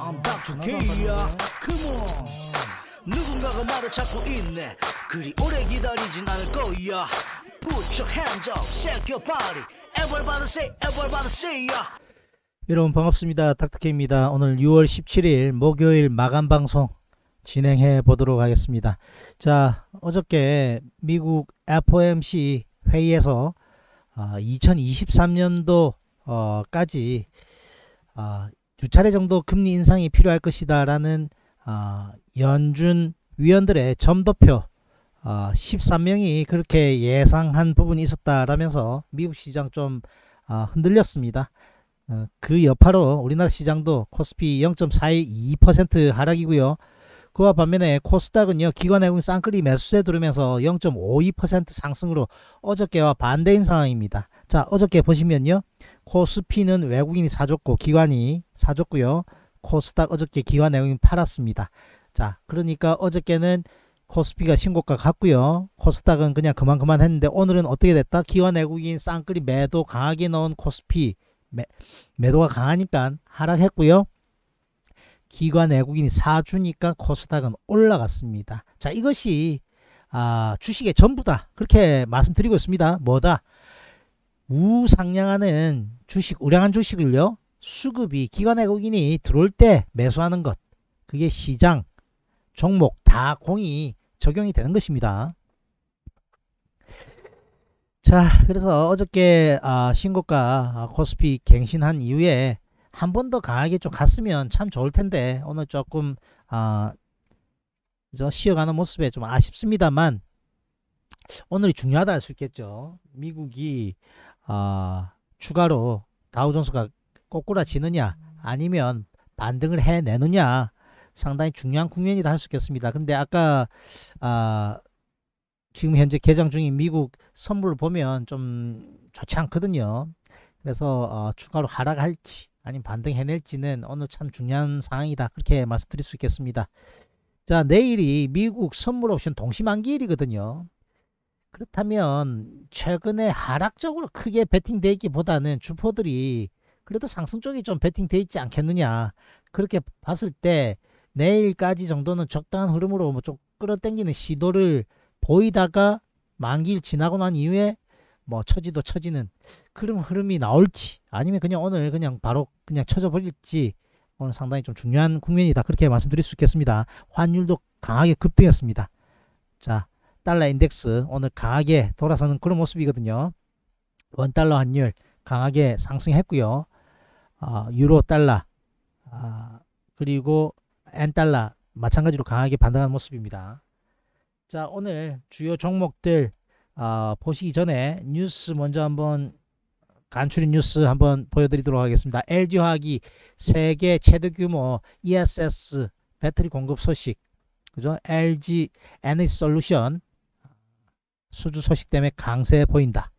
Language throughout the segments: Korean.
I'm back to K야 Come on 누군가가 말을 찾고 있네 그리 오래 기다리진 않을 거야 Put your hands up, shake your body Everybody say, everybody say ya 여러분 반갑습니다 닥터케입니다 오늘 6월 17일 목요일 마감방송 진행해 보도록 하겠습니다 자 어저께 미국 FOMC 회의에서 2023년도까지 아, 두 차례 정도 금리 인상이 필요할 것이다 라는 어, 아, 연준 위원들의 점도표 어, 아, 13명이 그렇게 예상한 부분이 있었다라면서 미국 시장 좀 어, 흔들렸습니다. 어, 그 여파로 우리나라 시장도 코스피 0.42% 하락이고요. 그와 반면에 코스닥은요 기관외국인 쌍끌이 매수세 들으면서 0.52% 상승으로 어저께와 반대인 상황입니다. 자 어저께 보시면요 코스피는 외국인이 사줬고 기관이 사줬고요. 코스닥 어저께 기관 외국인 팔았습니다. 자 그러니까 어저께는 코스피가 신고가 갔고요. 코스닥은 그냥 그만 그만 했는데 오늘은 어떻게 됐다? 기관 외국인 쌍끌이 매도 강하게 넣은 코스피 매, 매도가 강하니까 하락했고요. 기관 외국인이 사주니까 코스닥은 올라갔습니다. 자 이것이 아, 주식의 전부다 그렇게 말씀드리고 있습니다. 뭐다? 우상향하는 주식, 우량한 주식을요. 수급이 기관 의국인이 들어올 때 매수하는 것. 그게 시장, 종목 다 공이 적용이 되는 것입니다. 자 그래서 어저께 아, 신고가 아, 코스피 갱신한 이후에 한 번 더 강하게 좀 갔으면 참 좋을 텐데 오늘 조금 아, 저 쉬어가는 모습에 좀 아쉽습니다만 오늘이 중요하다 할 수 있겠죠 미국이 아, 추가로 다우존스가 꼬꾸라지느냐 아니면 반등을 해내느냐 상당히 중요한 국면이다 할 수 있겠습니다. 근데 아까 아, 지금 현재 개장 중인 미국 선물 보면 좀 좋지 않거든요. 그래서 어, 추가로 하락할지 아니면 반등해낼지는 오늘 참 중요한 상황이다 그렇게 말씀드릴 수 있겠습니다. 자 내일이 미국 선물 옵션 동시 만기일이거든요. 그렇다면 최근에 하락적으로 크게 베팅돼 있기보다는 주포들이 그래도 상승 쪽이 좀 베팅돼 있지 않겠느냐 그렇게 봤을 때 내일까지 정도는 적당한 흐름으로 뭐좀 끌어당기는 시도를 보이다가 만기일 지나고 난 이후에 뭐 처지도 처지는 그런 흐름이 나올지 아니면 그냥 오늘 그냥 바로 그냥 쳐져버릴지 오늘 상당히 좀 중요한 국면이다 그렇게 말씀드릴 수 있겠습니다. 환율도 강하게 급등했습니다. 자 달러 인덱스 오늘 강하게 돌아서는 그런 모습이거든요. 원달러 환율 강하게 상승했고요. 어, 유로 달러 어, 그리고 엔달러 마찬가지로 강하게 반등한 모습입니다. 자 오늘 주요 종목들 어, 보시기 전에 뉴스 먼저 한번 간추린 뉴스 한번 보여드리도록 하겠습니다. LG화학이 세계 최대 규모 ESS 배터리 공급 소식 그죠? LG 에너지 솔루션 수주 소식 때문에 강세해 보인다.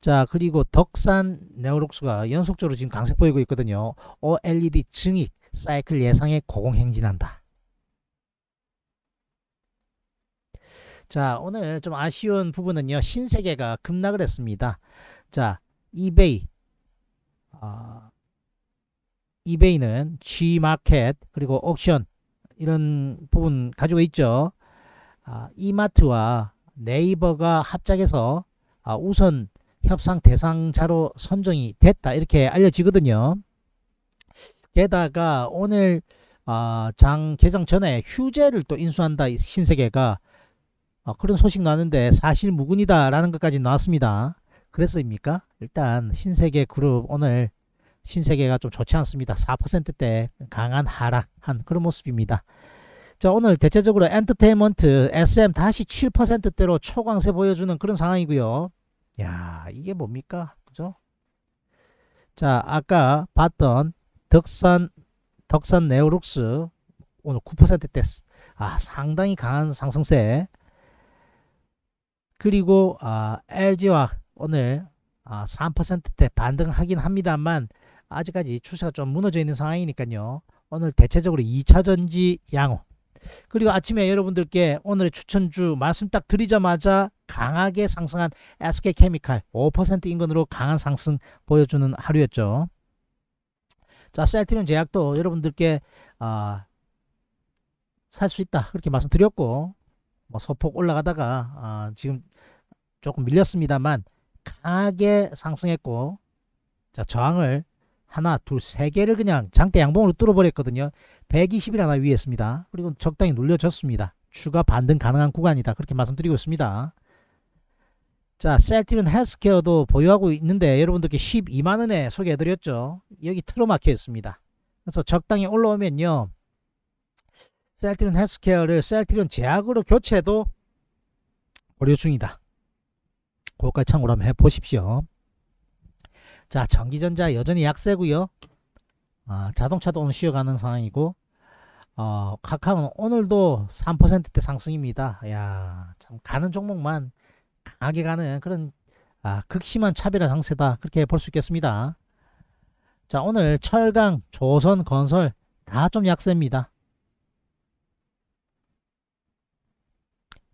자 그리고 덕산 네오록스가 연속적으로 지금 강세 보이고 있거든요. OLED 증익 사이클 예상에 고공행진한다. 자 오늘 좀 아쉬운 부분은요. 신세계가 급락을 했습니다. 자 이베이 어, 이베이는 G마켓 그리고 옥션 이런 부분 가지고 있죠. 아, 이마트와 네이버가 합작해서 아, 우선 협상 대상자로 선정이 됐다 이렇게 알려지거든요. 게다가 오늘 아, 장 개정 전에 휴재를 또 인수한다 신세계가 아, 그런 소식 나는데 왔 사실 무근이다라는 것까지 나왔습니다. 그래서입니까? 일단 신세계 그룹 오늘 신세계가 좀 좋지 않습니다. 4%대 강한 하락한 그런 모습입니다. 자 오늘 대체적으로 엔터테인먼트 SM 다시 7%대로 초강세 보여주는 그런 상황이고요. 야 이게 뭡니까? 그죠? 자 아까 봤던 덕산 덕산 네오룩스 오늘 9%대 아 상당히 강한 상승세 그리고 아, LG와 오늘 아, 3%대 반등하긴 합니다만 아직까지 추세가 좀 무너져 있는 상황이니까요. 오늘 대체적으로 2차전지 양호. 그리고 아침에 여러분들께 오늘의 추천주 말씀 딱 드리자마자 강하게 상승한 SK케미칼 5% 인근으로 강한 상승 보여주는 하루였죠. 자, 셀트리온 제약도 여러분들께 아, 살 수 있다 그렇게 말씀드렸고 뭐 소폭 올라가다가 아, 지금 조금 밀렸습니다만 강하게 상승했고 자, 저항을 하나, 둘, 세 개를 그냥 장대 양봉으로 뚫어버렸거든요. 120일 하나 위했습니다 그리고 적당히 눌려졌습니다. 추가 반등 가능한 구간이다. 그렇게 말씀드리고 있습니다. 자, 셀티리온 헬스케어도 보유하고 있는데 여러분들께 12만원에 소개해드렸죠. 여기 틀어막혀 있습니다. 그래서 적당히 올라오면요. 셀티리온 헬스케어를 셀티리온 제약으로 교체도 고려 중이다. 고가창으로 한번 해보십시오. 자 전기전자 여전히 약세고요 아, 자동차도 오늘 쉬어가는 상황이고 어, 카카오는 오늘도 3%대 상승입니다. 야, 참 가는 종목만 강하게 가는 그런 아, 극심한 차별화 상세다 그렇게 볼 수 있겠습니다. 자, 오늘 철강, 조선, 건설 다 좀 약세입니다.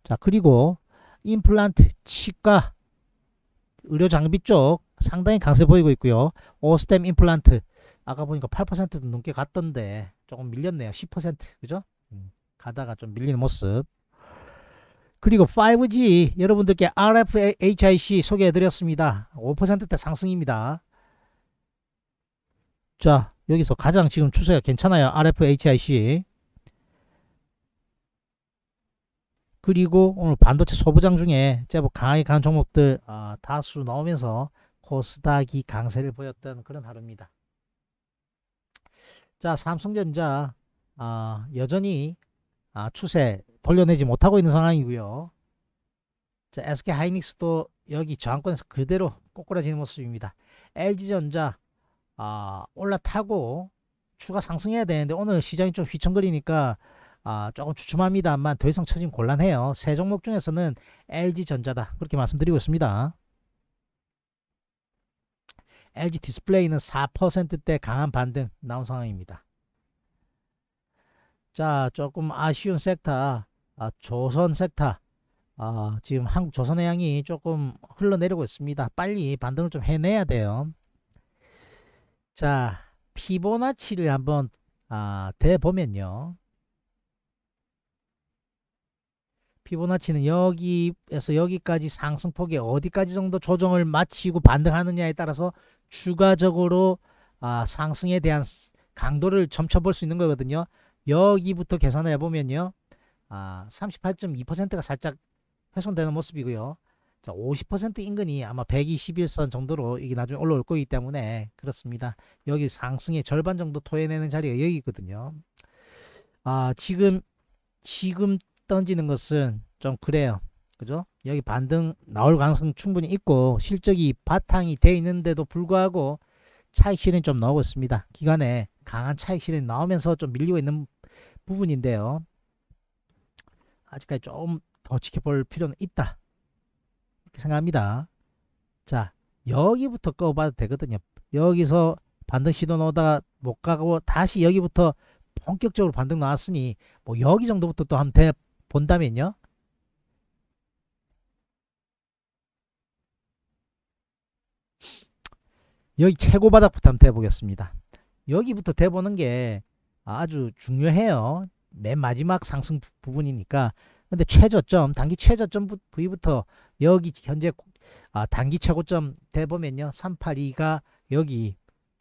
자, 그리고 임플란트, 치과, 의료 장비 쪽 상당히 강세 보이고 있고요. 오스템 임플란트 아까 보니까 8%도 넘게 갔던데 조금 밀렸네요. 10% 그죠? 음, 가다가 좀 밀리는 모습. 그리고 5G 여러분들께 RFHIC 소개해드렸습니다. 5%대 상승입니다. 자 여기서 가장 지금 추세가 괜찮아요. RFHIC 그리고 오늘 반도체 소부장 중에 제법 강하게 간 종목들 아, 다수 나오면서 코스닥이 강세를 보였던 그런 하루입니다. 자, 삼성전자 아, 여전히 아, 추세 돌려내지 못하고 있는 상황이고요. 자, SK 하이닉스도 여기 저항권에서 그대로 꼬꾸라지는 모습입니다. LG전자 아, 올라타고 추가 상승해야 되는데 오늘 시장이 좀 휘청거리니까 아, 조금 주춤합니다만 더 이상 처진 곤란해요. 세 종목 중에서는 LG전자다 그렇게 말씀드리고 있습니다. LG 디스플레이는 4%대 강한 반등 나온 상황입니다. 자 조금 아쉬운 섹터 아, 조선 섹터 아, 지금 한국 조선의 양이 조금 흘러내리고 있습니다. 빨리 반등을 좀 해내야 돼요. 자 피보나치를 한번 아, 대보면요. 피보나치는 여기에서 여기까지 상승폭에 어디까지 정도 조정을 마치고 반등하느냐에 따라서 추가적으로 아, 상승에 대한 강도를 점쳐볼 수 있는 거거든요. 여기부터 계산 해보면요. 아, 38.2%가 살짝 훼손되는 모습이고요. 자, 50% 인근이 아마 121선 정도로 이게 나중에 올라올 거기 때문에 그렇습니다. 여기 상승의 절반 정도 토해내는 자리가 여기거든요. 있 아, 지금 지금 던지는 것은 좀 그래요. 그죠? 여기 반등 나올 가능성 충분히 있고 실적이 바탕이 돼 있는데도 불구하고 차익 실현 좀 나오고 있습니다. 기간에 강한 차익 실현 나오면서 좀 밀리고 있는 부분인데요. 아직까지 좀 더 지켜볼 필요는 있다. 이렇게 생각합니다. 자, 여기부터 꺼봐도 되거든요. 여기서 반등 시도 넣다가 어못 가고 다시 여기부터 본격적으로 반등 나왔으니 뭐 여기 정도부터 또한면 본다면요. 여기 최고 바닥부터 한번 대보겠습니다. 여기부터 대보는 게 아주 중요해요. 맨 마지막 상승 부분이니까. 근데 최저점, 단기 최저점 부위부터 여기 현재 아, 단기 최고점 대보면요. 382가 여기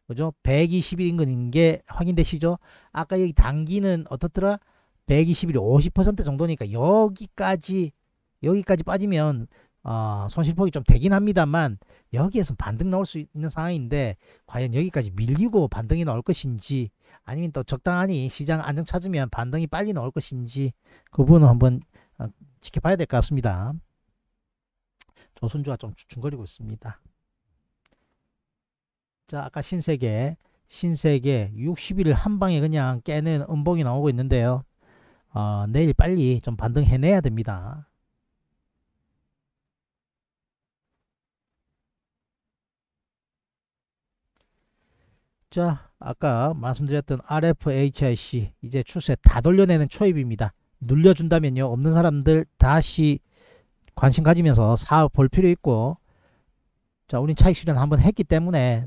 그죠? 1 2 0 인근인 게 확인되시죠? 아까 여기 단기는 어떻더라? 1 2 0일이50% 정도니까 여기까지 여기까지 빠지면 어, 손실폭이 좀 되긴 합니다만 여기에서 반등 나올 수 있는 상황인데 과연 여기까지 밀리고 반등이 나올 것인지 아니면 또 적당하니 시장 안정 찾으면 반등이 빨리 나올 것인지 그 부분은 한번 어, 지켜봐야 될 것 같습니다. 조선주가 좀 주춤거리고 있습니다. 자 아까 신세계 신세계 60일 한방에 그냥 깨는 음봉이 나오고 있는데요. 어, 내일 빨리 좀 반등해내야 됩니다. 자, 아까 말씀드렸던 RFHIC 이제 추세 다 돌려내는 초입입니다. 눌려준다면요. 없는 사람들 다시 관심 가지면서 사업 볼 필요 있고 자, 우린 차익 실현 한번 했기 때문에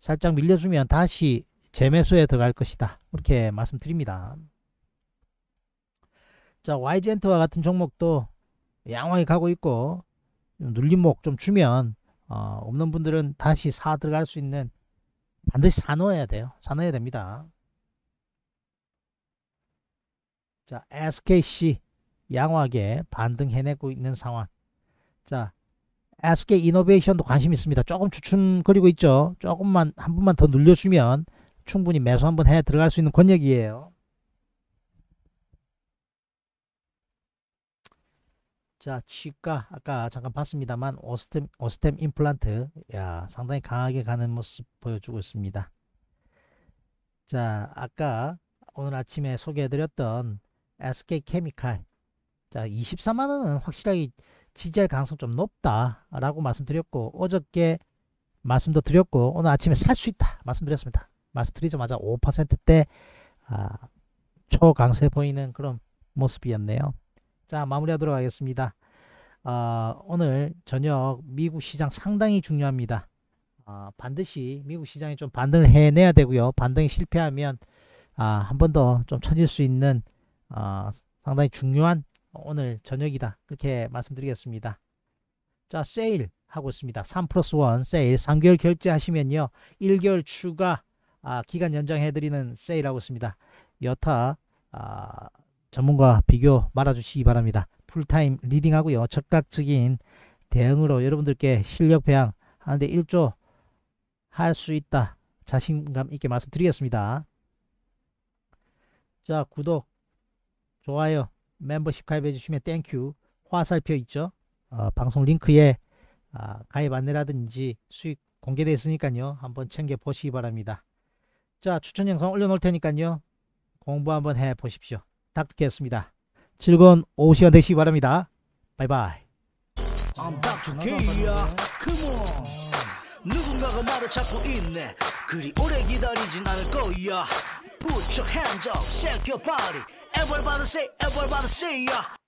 살짝 밀려주면 다시 재매수에 들어갈 것이다. 이렇게 말씀드립니다. 자 YG엔트와 같은 종목도 양호하게 가고 있고 눌림목 좀 주면 어, 없는 분들은 다시 사 들어갈 수 있는 반드시 사놓아야 돼요. 사놓아야 됩니다. 자 SKC 양호하게 반등해내고 있는 상황 자 SK 이노베이션도 관심 있습니다. 조금 추춤거리고 있죠. 조금만 한 번만 더 눌려주면 충분히 매수 한번 해 들어갈 수 있는 권역이에요. 자, 치과 아까 잠깐 봤습니다만 오스템 어스템 임플란트 야 상당히 강하게 가는 모습 보여주고 있습니다. 자, 아까 오늘 아침에 소개해드렸던 SK 케미칼 자 24만 원은 확실하게 지지할 가능성 좀 높다라고 말씀드렸고 어저께 말씀도 드렸고 오늘 아침에 살 수 있다 말씀드렸습니다. 말씀드리자마자 5%대 아, 초강세 보이는 그런 모습이었네요. 자 마무리하도록 하겠습니다. 어, 오늘 저녁 미국 시장 상당히 중요합니다. 어, 반드시 미국 시장이 좀 반등을 해내야 되고요. 반등이 실패하면 아, 한 번 더좀 쳐질 수 있는 어, 상당히 중요한 오늘 저녁이다. 그렇게 말씀드리겠습니다. 자 세일 하고 있습니다. 3 플러스 1 세일 3개월 결제하시면요. 1개월 추가 아, 기간 연장해드리는 세일하고 있습니다. 여타 아, 전문가와 비교 말아주시기 바랍니다. 풀타임 리딩하고요. 적각적인 대응으로 여러분들께 실력 배양 하는데 1조 할 수 있다. 자신감 있게 말씀드리겠습니다. 자 구독, 좋아요, 멤버십 가입해 주시면 땡큐 화살표 있죠. 어, 방송 링크에 아, 가입 안내라든지 수익 공개되어 있으니까요. 한번 챙겨 보시기 바랍니다. 자 추천 영상 올려놓을 테니까요. 공부 한번 해 보십시오. 닥터였습니다. 즐거운 오후 시간 되시기 바랍니다. 바이바이. I'm Dr. K야. Come on. 누군가가 나를 찾고 있네. 그리 오래 기다리진 않을 거야. Put your hands up, shake your body. Everybody say, everybody say, yeah.